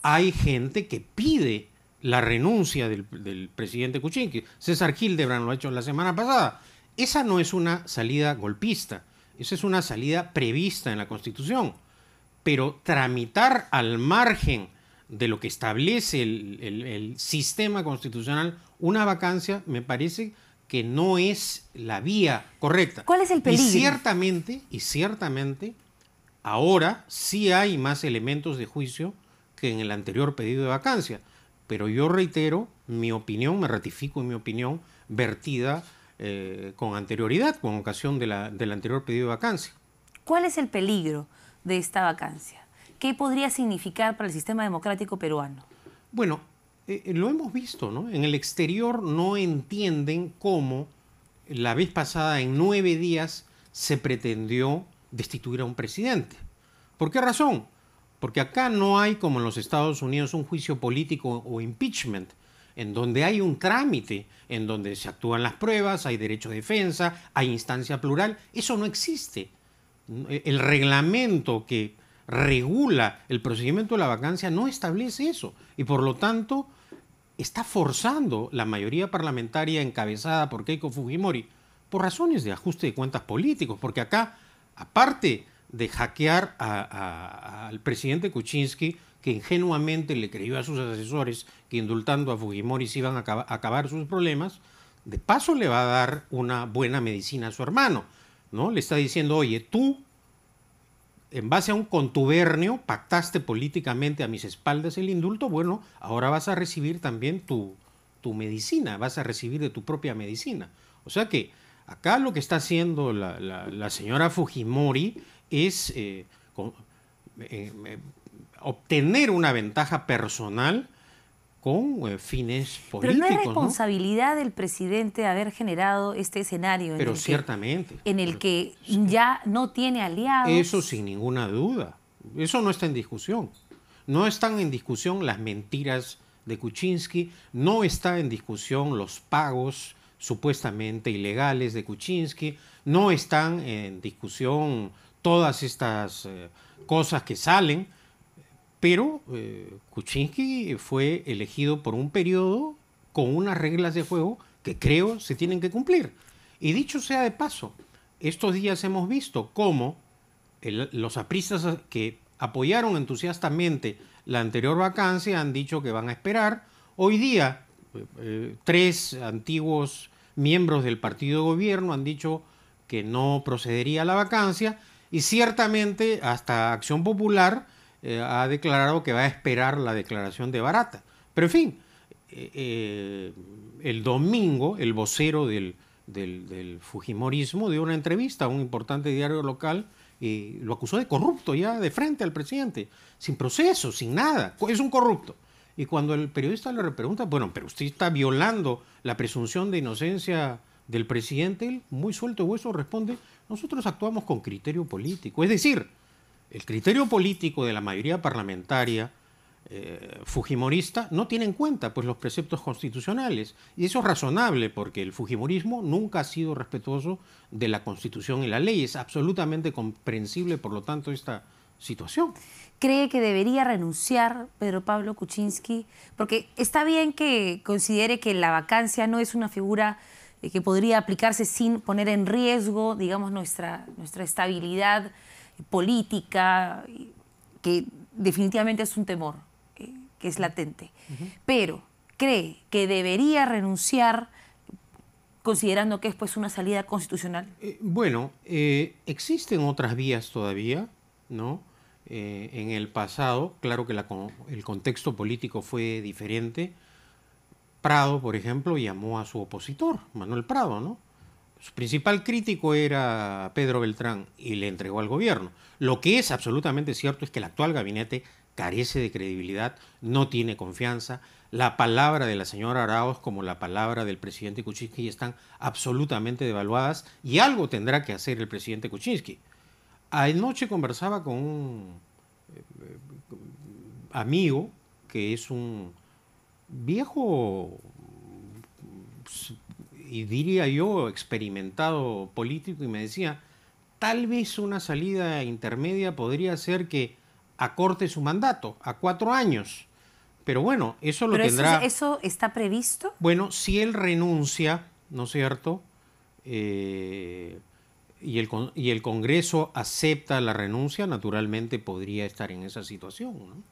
hay gente que pide la renuncia del, presidente Kuczynski. César Hildebrand lo ha hecho la semana pasada. Esa no es una salida golpista, esa es una salida prevista en la Constitución. Pero tramitar al margen de lo que establece el, sistema constitucional una vacancia, me parece que no es la vía correcta. ¿Cuál es el peligro? Y ciertamente, y ciertamente, ahora sí hay más elementos de juicio que en el anterior pedido de vacancia. Pero yo reitero mi opinión, me ratifico en mi opinión vertida eh, con anterioridad, con ocasión de la, del anterior pedido de vacancia. ¿Cuál es el peligro de esta vacancia? ¿Qué podría significar para el sistema democrático peruano? Bueno, eh, eh, lo hemos visto, ¿no? En el exterior no entienden cómo la vez pasada, en nueve días, se pretendió destituir a un presidente. ¿Por qué razón? Porque acá no hay, como en los Estados Unidos, un juicio político o impeachment, en donde hay un trámite, en donde se actúan las pruebas, hay derecho de defensa, hay instancia plural. Eso no existe. El reglamento que regula el procedimiento de la vacancia no establece eso y por lo tanto está forzando la mayoría parlamentaria encabezada por Keiko Fujimori por razones de ajuste de cuentas políticos, porque acá, aparte de hackear al presidente Kuczynski, que ingenuamente le creyó a sus asesores que indultando a Fujimori se iban a acabar sus problemas, de paso le va a dar una buena medicina a su hermano, ¿no? Le está diciendo, oye, tú en base a un contubernio pactaste políticamente a mis espaldas el indulto, bueno, ahora vas a recibir también tu, tu medicina, vas a recibir de tu propia medicina. O sea que acá lo que está haciendo la, señora Fujimori es eh, eh, eh, obtener una ventaja personal con eh, fines políticos. Pero no es responsabilidad del presidente haber generado este escenario. En el Que, ya no tiene aliados. Eso sin ninguna duda. Eso no está en discusión. No están en discusión las mentiras de Kuczynski, no está en discusión los pagos supuestamente ilegales de Kuczynski, no están en discusión todas estas eh, cosas que salen pero eh, Kuczynski fue elegido por un periodo con unas reglas de juego que creo se tienen que cumplir. Y dicho sea de paso, estos días hemos visto cómo los apristas que apoyaron entusiastamente la anterior vacancia han dicho que van a esperar. Hoy día, eh, eh, tres antiguos miembros del partido de gobierno han dicho que no procedería a la vacancia y ciertamente hasta Acción Popular eh, ha declarado que va a esperar la declaración de Barata. Pero en fin, eh, eh, el domingo el vocero del, Fujimorismo dio una entrevista a un importante diario local y lo acusó de corrupto ya de frente al presidente, sin proceso, sin nada, es un corrupto. Y cuando el periodista le pregunta, bueno, pero usted está violando la presunción de inocencia del presidente, él muy suelto hueso responde, nosotros actuamos con criterio político. Es decir, el criterio político de la mayoría parlamentaria eh, fujimorista no tiene en cuenta pues, los preceptos constitucionales. Y eso es razonable porque el fujimorismo nunca ha sido respetuoso de la constitución y la ley. Es absolutamente comprensible, por lo tanto, esta situación. ¿Cree que debería renunciar Pedro Pablo Kuczynski? Porque está bien que considere que la vacancia no es una figura eh, que podría aplicarse sin poner en riesgo, digamos, nuestra, nuestra estabilidad política, que definitivamente es un temor, eh, que es latente. Pero cree que debería renunciar considerando que es pues una salida constitucional? Eh, bueno, eh, existen otras vías todavía, ¿no? en el pasado, claro que el contexto político fue diferente. Prado, por ejemplo, llamó a su opositor, Manuel Prado, ¿no? Su principal crítico era Pedro Beltrán y le entregó al gobierno. Lo que es absolutamente cierto es que el actual gabinete carece de credibilidad, no tiene confianza. La palabra de la señora Arauz como la palabra del presidente Kuczynski están absolutamente devaluadas y algo tendrá que hacer el presidente Kuczynski. Anoche conversaba con un eh, eh, amigo que es un viejo y diría yo, experimentado político y me decía, tal vez una salida intermedia podría ser que acorte su mandato a cuatro años. Pero bueno, eso lo tendrá. Eso, está previsto? Bueno, si él renuncia, ¿no es cierto? Eh, y, el, y el Congreso acepta la renuncia, naturalmente podría estar en esa situación.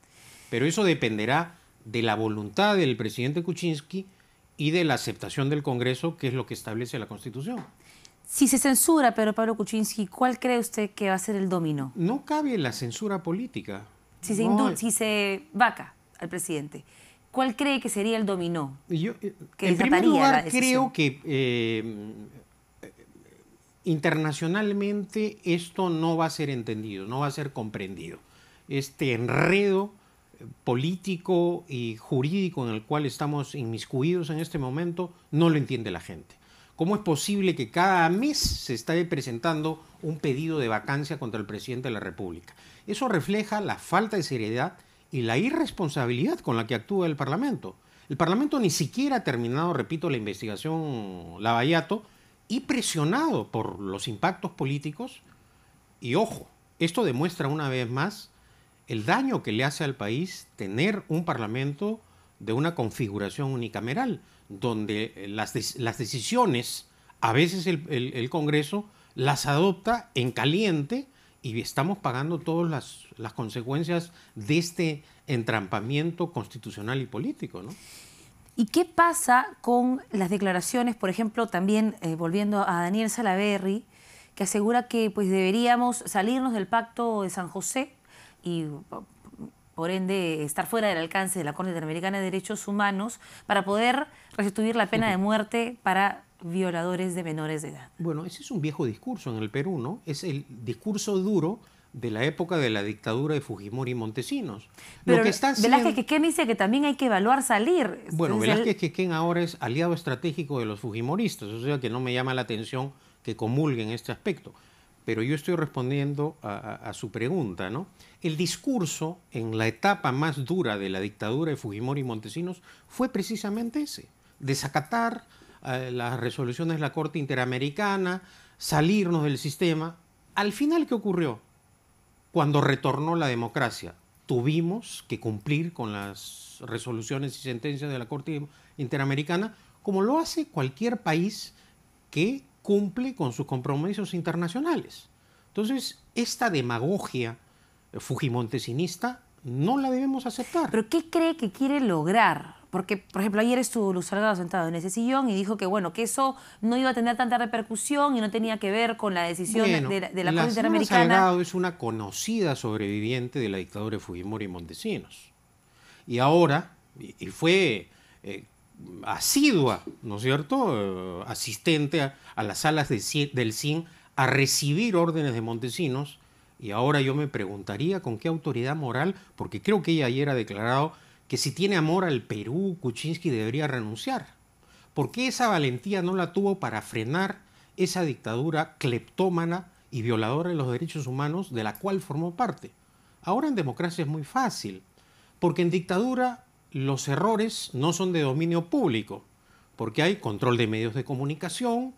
Pero eso dependerá de la voluntad del presidente Kuczynski y de la aceptación del Congreso, que es lo que establece la Constitución. Si se censura, pero Pablo Kuczynski, ¿cuál cree usted que va a ser el dominó? No cabe la censura política. Si se, vaca al presidente, ¿cuál cree que sería el dominó? Yo, eh, en primer lugar, creo que eh, internacionalmente esto no va a ser entendido, no va a ser comprendido. Este enredo político y jurídico en el cual estamos inmiscuidos en este momento no lo entiende la gente. ¿Cómo es posible que cada mes se esté presentando un pedido de vacancia contra el presidente de la República? Eso refleja la falta de seriedad y la irresponsabilidad con la que actúa el Parlamento. El Parlamento ni siquiera ha terminado, repito, la investigación Lavallato y presionado por los impactos políticos. Y ojo, esto demuestra una vez más el daño que le hace al país tener un parlamento de una configuración unicameral, donde eh, las, decisiones, a veces el, Congreso las adopta en caliente y estamos pagando todas las, consecuencias de este entrampamiento constitucional y político, ¿Y qué pasa con las declaraciones, por ejemplo, también eh, volviendo a Daniel Salaverry, que asegura que pues, deberíamos salirnos del pacto de San José y por ende estar fuera del alcance de la Corte Interamericana de Derechos Humanos para poder restituir la pena de muerte para violadores de menores de edad. Bueno, ese es un viejo discurso en el Perú, ¿no? Es el discurso duro de la época de la dictadura de Fujimori y Montesinos. Pero que dice que también hay que evaluar salir. Bueno, Velázquez Quequén ahora es aliado estratégico de los fujimoristas, o sea que no me llama la atención que comulguen este aspecto pero yo estoy respondiendo a, su pregunta, ¿no? El discurso en la etapa más dura de la dictadura de Fujimori y Montesinos fue precisamente ese, desacatar eh, las resoluciones de la Corte Interamericana, salirnos del sistema. Al final, ¿qué ocurrió? Cuando retornó la democracia, tuvimos que cumplir con las resoluciones y sentencias de la Corte Interamericana, como lo hace cualquier país que cumple con sus compromisos internacionales. Entonces, esta demagogia eh, fujimontesinista no la debemos aceptar. ¿Pero qué cree que quiere lograr? Porque, por ejemplo, ayer estuvo Luz Salgado sentado en ese sillón y dijo que, bueno, que eso no iba a tener tanta repercusión y no tenía que ver con la decisión de, la Corte Interamericana. Salgado es una conocida sobreviviente de la dictadura de Fujimori y Montesinos. Y ahora, y, fue eh, asidua, ¿no es cierto?, eh, asistente a, las salas del CIN a recibir órdenes de Montesinos. Y ahora yo me preguntaría con qué autoridad moral, porque creo que ella ayer ha declarado que si tiene amor al Perú, Kuczynski debería renunciar. ¿Por qué esa valentía no la tuvo para frenar esa dictadura cleptómana y violadora de los derechos humanos de la cual formó parte? Ahora en democracia es muy fácil, porque en dictadura los errores no son de dominio público, porque hay control de medios de comunicación,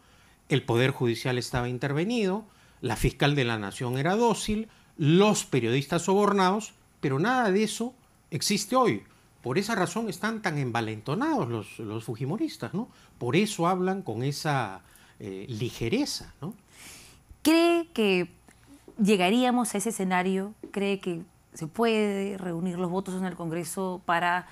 el Poder Judicial estaba intervenido, la fiscal de la Nación era dócil, los periodistas sobornados, pero nada de eso existe hoy. Por esa razón están tan envalentonados los, fujimoristas, ¿no? Por eso hablan con esa eh, ligereza, ¿no? ¿Cree que llegaríamos a ese escenario? ¿Cree que se puede reunir los votos en el Congreso para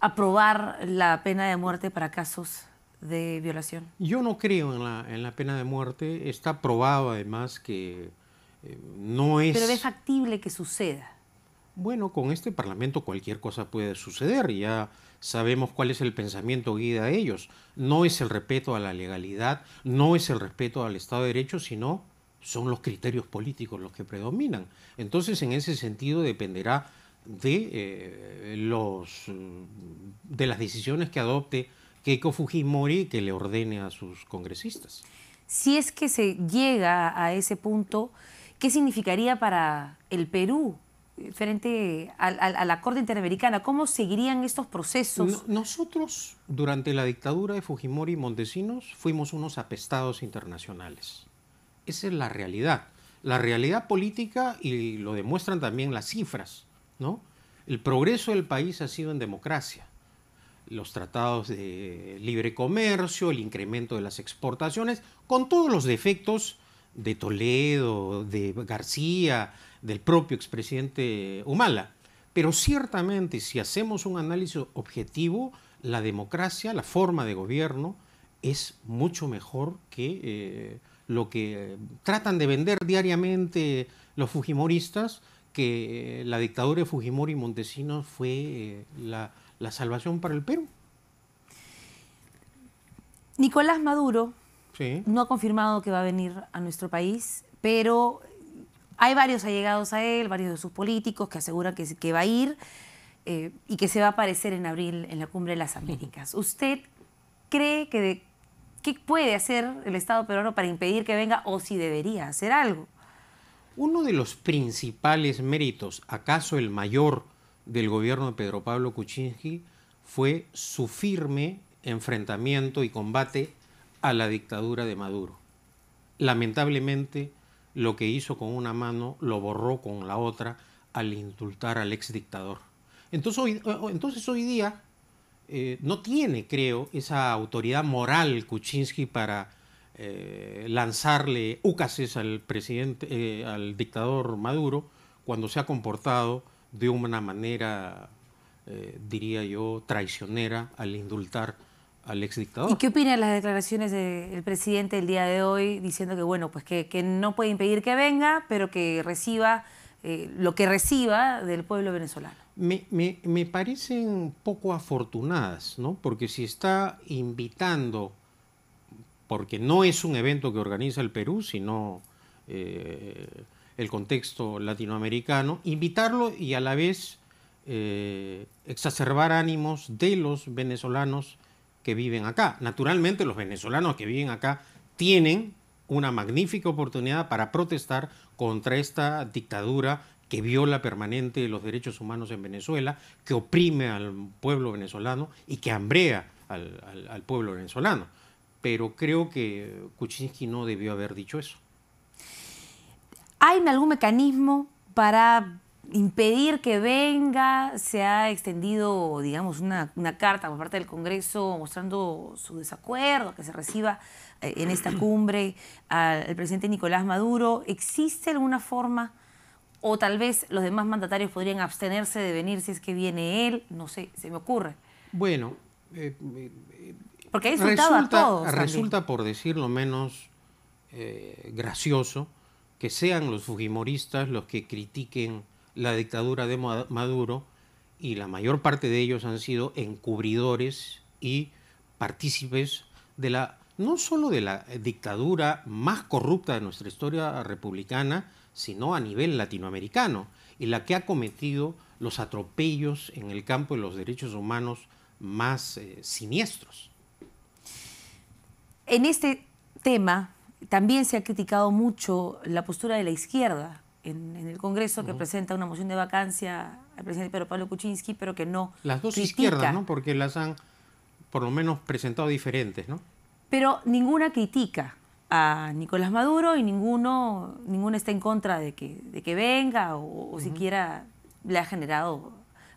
aprobar la pena de muerte para casos de violación? Yo no creo en la, pena de muerte. Está probado además que eh, no es... Pero es factible que suceda. Bueno, con este Parlamento cualquier cosa puede suceder. Ya sabemos cuál es el pensamiento guía de ellos. No es el respeto a la legalidad, no es el respeto al Estado de Derecho, sino son los criterios políticos los que predominan. Entonces, en ese sentido, dependerá de, eh, los, mm, de las decisiones que adopte Keiko Fujimori que le ordene a sus congresistas. Si es que se llega a ese punto, ¿qué significaría para el Perú eh, frente a, la Corte Interamericana? ¿Cómo seguirían estos procesos? nosotros, durante la dictadura de Fujimori y Montesinos, fuimos unos apestados internacionales. Esa es la realidad. La realidad política y lo demuestran también las cifras, ¿no? El progreso del país ha sido en democracia. Los tratados de libre comercio, el incremento de las exportaciones, con todos los defectos de Toledo, de García, del propio expresidente Humala. Pero ciertamente, si hacemos un análisis objetivo, la democracia, la forma de gobierno, es mucho mejor que eh, lo que eh, tratan de vender diariamente los fujimoristas, que eh, la dictadura de Fujimori Montesinos fue eh, la, salvación para el Perú. Nicolás Maduro no ha confirmado que va a venir a nuestro país, pero hay varios allegados a él, varios de sus políticos que aseguran que, que va a ir y que se va a aparecer en abril en la Cumbre de las Américas. ¿Usted cree que de, ¿Qué puede hacer el Estado peruano para impedir que venga o si debería hacer algo? Uno de los principales méritos, acaso el mayor del gobierno de Pedro Pablo Kuczynski, fue su firme enfrentamiento y combate a la dictadura de Maduro. Lamentablemente, lo que hizo con una mano lo borró con la otra al indultar al ex dictador. entonces hoy eh, día eh, no tiene, creo, esa autoridad moral Kuczynski para eh, lanzarle ucases al presidente, eh, al dictador Maduro, cuando se ha comportado de una manera, diría yo, traicionera al indultar al exdictador. ¿Y qué opinan las declaraciones del presidente el día de hoy diciendo que, bueno, pues que no puede impedir que venga, pero que reciba lo que reciba del pueblo venezolano? me, me, parecen poco afortunadas, ¿no? Porque si está invitando, porque no es un evento que organiza el Perú, sino eh, el contexto latinoamericano, invitarlo y a la vez eh, exacerbar ánimos de los venezolanos que viven acá. Naturalmente los venezolanos que viven acá tienen una magnífica oportunidad para protestar contra esta dictadura que viola permanente los derechos humanos en Venezuela, que oprime al pueblo venezolano y que hambrea al, pueblo venezolano. Pero creo que Kuczynski no debió haber dicho eso. ¿Hay algún mecanismo para impedir que venga. Se ha extendido, digamos, una, carta por parte del Congreso mostrando su desacuerdo, que se reciba eh, en esta cumbre al presidente Nicolás Maduro. ¿Existe alguna forma o tal vez los demás mandatarios podrían abstenerse de venir si es que viene él, no sé, se me ocurre. Bueno, eh, eh, eh, porque resulta, a todos. Resulta, por decirlo menos gracioso, que sean los fujimoristas los que critiquen la dictadura de Maduro y la mayor parte de ellos han sido encubridores y partícipes de la no solo de la dictadura más corrupta de nuestra historia republicana, sino a nivel latinoamericano, y la que ha cometido los atropellos en el campo de los derechos humanos más eh, siniestros. En este tema también se ha criticado mucho la postura de la izquierda en, el Congreso, que presenta una moción de vacancia al presidente Pedro Pablo Kuczynski, pero que no. Las dos izquierdas, ¿no? Porque las han por lo menos presentado diferentes, ¿no? Pero ninguna critica a Nicolás Maduro y ninguno, ninguno está en contra de que, de que venga o, siquiera le ha generado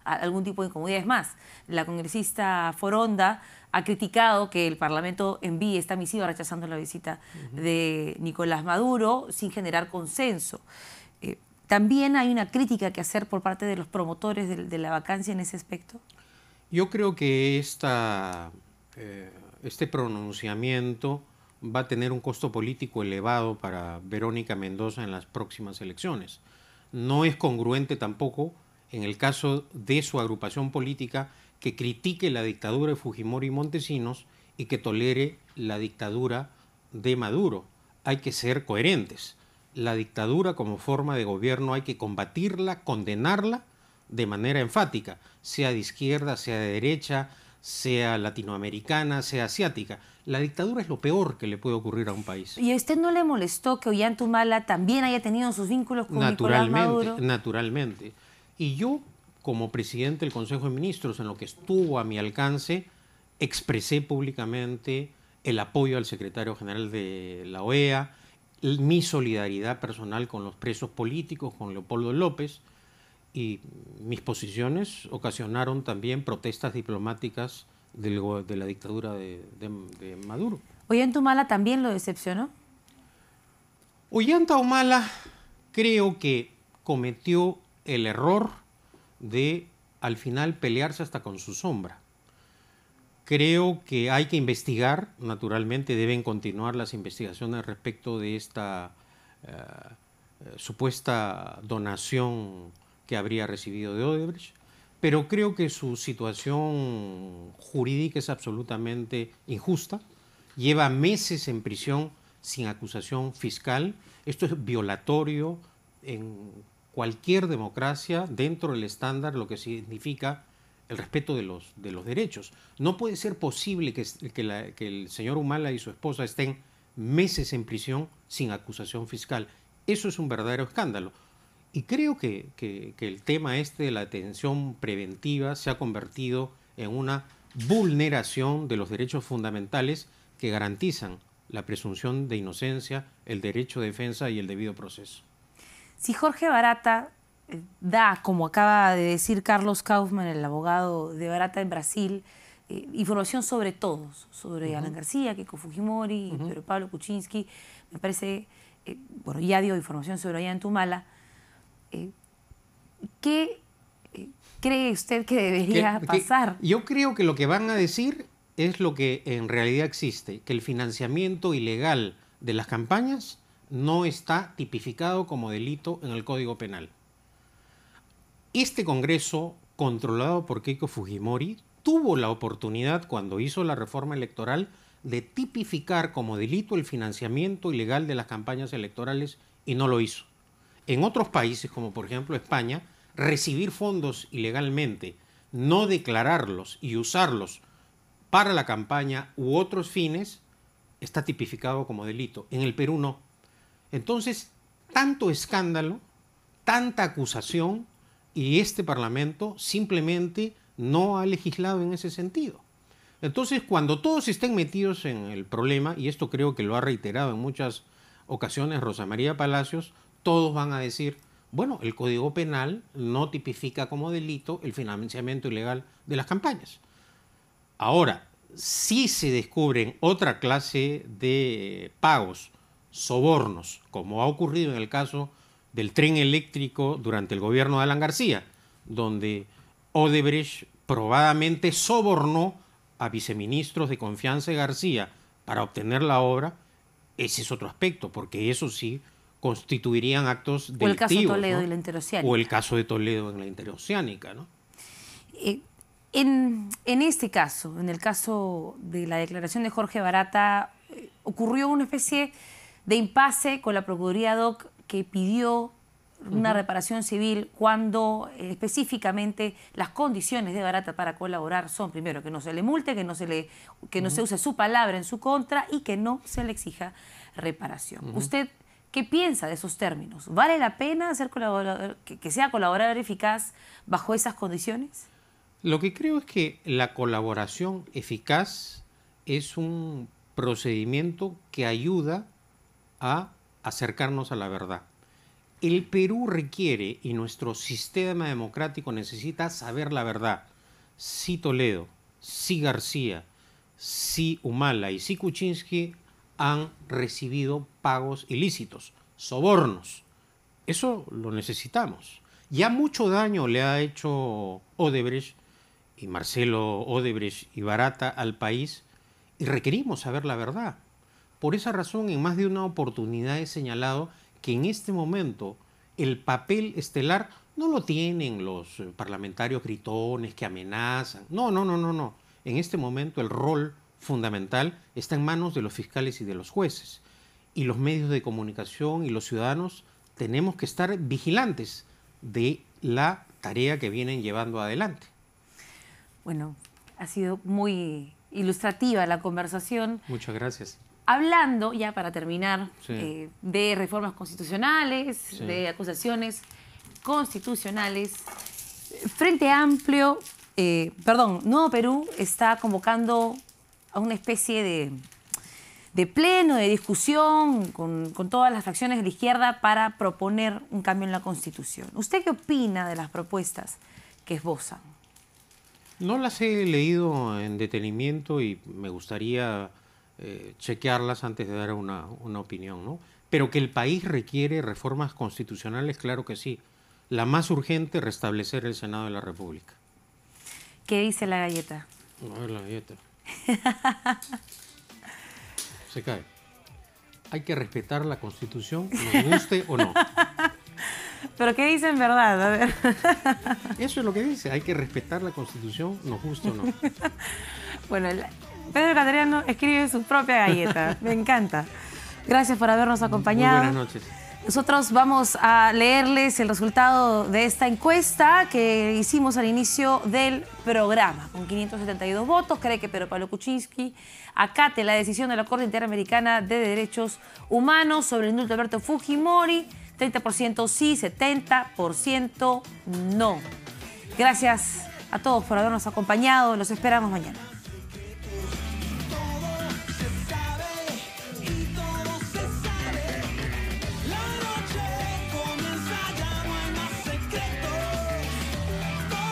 algún tipo de incomodidad. Es más, la congresista Foronda ha criticado que el Parlamento envíe esta misiva rechazando la visita de Nicolás Maduro sin generar consenso. Eh, ¿También hay una crítica que hacer por parte de los promotores de, la vacancia en ese aspecto? Yo creo que esta, eh, este pronunciamiento va a tener un costo político elevado para Verónica Mendoza en las próximas elecciones. No es congruente tampoco en el caso de su agrupación política que critique la dictadura de Fujimori y Montesinos y que tolere la dictadura de Maduro. Hay que ser coherentes. La dictadura como forma de gobierno hay que combatirla, condenarla de manera enfática, sea de izquierda, sea de derecha, sea latinoamericana, sea asiática la dictadura es lo peor que le puede ocurrir a un país. ¿Y a usted no le molestó que Ollantumala también haya tenido sus vínculos con naturalmente, Nicolás Maduro? Naturalmente. Y yo, como presidente del Consejo de Ministros, en lo que estuvo a mi alcance, expresé públicamente el apoyo al secretario general de la OEA, mi solidaridad personal con los presos políticos, con Leopoldo López, y mis posiciones ocasionaron también protestas diplomáticas del, de la dictadura de, Maduro. Ollanta Humala también lo decepcionó. Ollanta Humala creo que cometió el error de al final pelearse hasta con su sombra. Creo que hay que investigar, naturalmente deben continuar las investigaciones respecto de esta eh, eh, supuesta donación que habría recibido de Odebrecht pero creo que su situación jurídica es absolutamente injusta. Lleva meses en prisión sin acusación fiscal. Esto es violatorio en cualquier democracia dentro del estándar, lo que significa el respeto de los, de los derechos. No puede ser posible que, que el señor Humala y su esposa estén meses en prisión sin acusación fiscal. Eso es un verdadero escándalo. Y creo que, el tema este de la detención preventiva se ha convertido en una vulneración de los derechos fundamentales que garantizan la presunción de inocencia, el derecho de defensa y el debido proceso. Si Jorge Barata eh, da, como acaba de decir Carlos Kaufman, el abogado de Barata en Brasil, eh, información sobre todos, sobre Alan García, Keiko Fujimori, Pedro Pablo Kuczynski, me parece, eh, bueno, ya dio información sobre en Tumala, eh, ¿qué eh, cree usted que debería pasar? yo creo que lo que van a decir es lo que en realidad existe, que el financiamiento ilegal de las campañas no está tipificado como delito en el Código Penal. Este Congreso, controlado por Keiko Fujimori, tuvo la oportunidad cuando hizo la reforma electoral de tipificar como delito el financiamiento ilegal de las campañas electorales y no lo hizo en otros países, como por ejemplo España, recibir fondos ilegalmente, no declararlos y usarlos para la campaña u otros fines, está tipificado como delito. En el Perú no. Entonces, tanto escándalo, tanta acusación, y este Parlamento simplemente no ha legislado en ese sentido. Entonces, cuando todos estén metidos en el problema, y esto creo que lo ha reiterado en muchas ocasiones Rosa María Palacios, todos van a decir, bueno, el Código Penal no tipifica como delito el financiamiento ilegal de las campañas. Ahora, si se descubren otra clase de pagos, sobornos, como ha ocurrido en el caso del tren eléctrico durante el gobierno de Alan García, donde Odebrecht probadamente sobornó a viceministros de confianza de García para obtener la obra, ese es otro aspecto, porque eso sí constituirían actos delictivos. O el caso de Toledo la interoceánica. O el caso de Toledo en la interoceánica, ¿no? Eh, en, este caso, en el caso de la declaración de Jorge Barata, eh, ocurrió una especie de impasse con la Procuraduría DOC que pidió una reparación civil cuando eh, específicamente las condiciones de Barata para colaborar son primero que no se le multe, que no se le que se use su palabra en su contra y que no se le exija reparación. Usted ¿Qué piensa de esos términos? ¿Vale la pena ser colaborador, que, sea colaborador eficaz bajo esas condiciones? Lo que creo es que la colaboración eficaz es un procedimiento que ayuda a acercarnos a la verdad. El Perú requiere y nuestro sistema democrático necesita saber la verdad. Sí Toledo, si García, sí Humala y sí Kuczynski han recibido pagos ilícitos, sobornos. Eso lo necesitamos. Ya mucho daño le ha hecho Odebrecht y Marcelo Odebrecht y Barata al país y requerimos saber la verdad. Por esa razón, en más de una oportunidad he señalado que en este momento el papel estelar no lo tienen los parlamentarios gritones que amenazan. No, no, no, no, no. En este momento el rol fundamental está en manos de los fiscales y de los jueces. Y los medios de comunicación y los ciudadanos tenemos que estar vigilantes de la tarea que vienen llevando adelante. Bueno, ha sido muy ilustrativa la conversación. Muchas gracias. Hablando, ya para terminar, eh, de reformas constitucionales, de acusaciones constitucionales, eh, Frente Amplio, eh, perdón, Nuevo Perú está convocando a una especie de, pleno, de discusión con, todas las facciones de la izquierda para proponer un cambio en la Constitución. ¿Usted qué opina de las propuestas que esbozan? No las he leído en detenimiento y me gustaría eh, chequearlas antes de dar una, una opinión, ¿no? Pero que el país requiere reformas constitucionales, claro que sí. La más urgente, restablecer el Senado de la República. ¿Qué dice la galleta? A ver, la galleta. [LAUGHS] Se cae. Hay que respetar la constitución, nos guste o no. Pero ¿qué dicen verdad? [LAUGHS] Eso es lo que dice, hay que respetar la constitución, nos guste o no. [LAUGHS] bueno, Pedro Catariano escribe su propia galleta, me encanta. Gracias por habernos acompañado. buenas noches. Nosotros vamos a leerles el resultado de esta encuesta que hicimos al inicio del programa. Con 572 votos, cree que Pedro Pablo Kuczynski acate la decisión de la Corte Interamericana de Derechos Humanos sobre el indulto de Alberto Fujimori. 30% sí, 70% no. Gracias a todos por habernos acompañado. Los esperamos mañana.